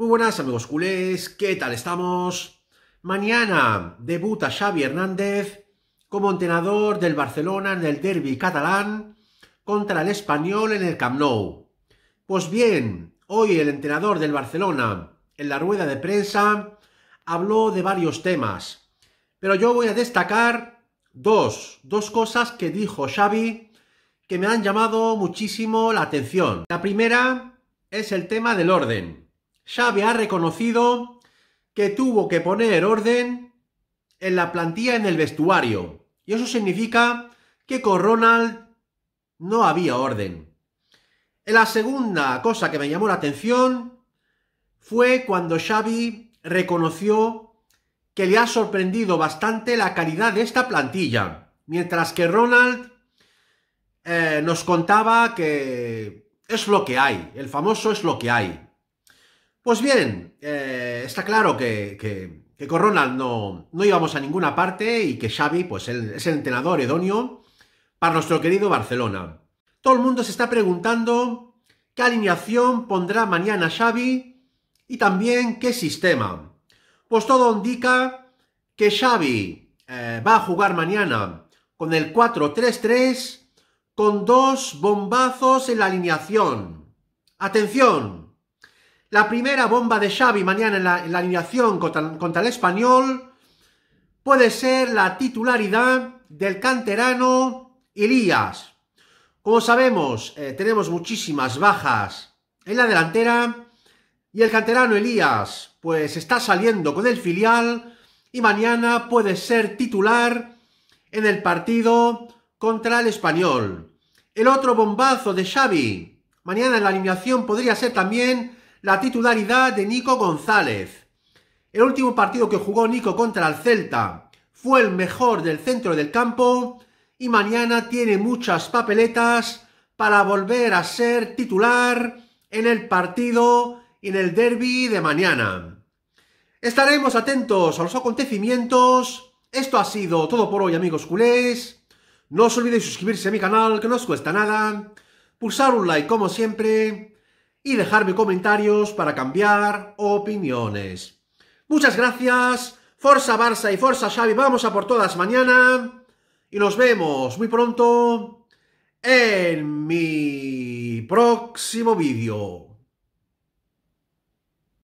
Muy buenas amigos culés, ¿qué tal estamos? Mañana debuta Xavi Hernández como entrenador del Barcelona en el derby catalán contra el español en el Camp Nou. Pues bien, hoy el entrenador del Barcelona en la rueda de prensa habló de varios temas, pero yo voy a destacar dos, dos cosas que dijo Xavi que me han llamado muchísimo la atención. La primera es el tema del orden. Xavi ha reconocido que tuvo que poner orden en la plantilla en el vestuario. Y eso significa que con Ronald no había orden. la segunda cosa que me llamó la atención fue cuando Xavi reconoció que le ha sorprendido bastante la calidad de esta plantilla. Mientras que Ronald eh, nos contaba que es lo que hay, el famoso es lo que hay. Pues bien, eh, está claro que, que, con Ronald no, no, íbamos a ninguna parte y que Xavi pues, es el entrenador idóneo para nuestro querido Barcelona. Todo el mundo se está preguntando qué alineación pondrá mañana Xavi y también qué sistema. Pues todo indica que Xavi eh, va a jugar mañana con el 4-3-3 con dos bombazos en la alineación. Atención, la primera bomba de Xavi mañana en la, alineación contra, el español puede ser la titularidad del canterano Elías. Como sabemos, eh, tenemos muchísimas bajas en la delantera y el canterano Elías pues está saliendo con el filial y mañana puede ser titular en el partido contra el español. El otro bombazo de Xavi mañana en la alineación podría ser también la titularidad de Nico González. El último partido que jugó Nico contra el Celta fue el mejor del centro del campo y mañana tiene muchas papeletas para volver a ser titular en el partido y en el derby de mañana. Estaremos atentos a los acontecimientos. Esto ha sido todo por hoy amigos culés. No os olvidéis suscribirse a mi canal que no os cuesta nada. Pulsar un like como siempre y dejarme comentarios para cambiar opiniones. Muchas gracias, Forza Barça y Forza Xavi, vamos a por todas mañana y nos vemos muy pronto en mi próximo vídeo.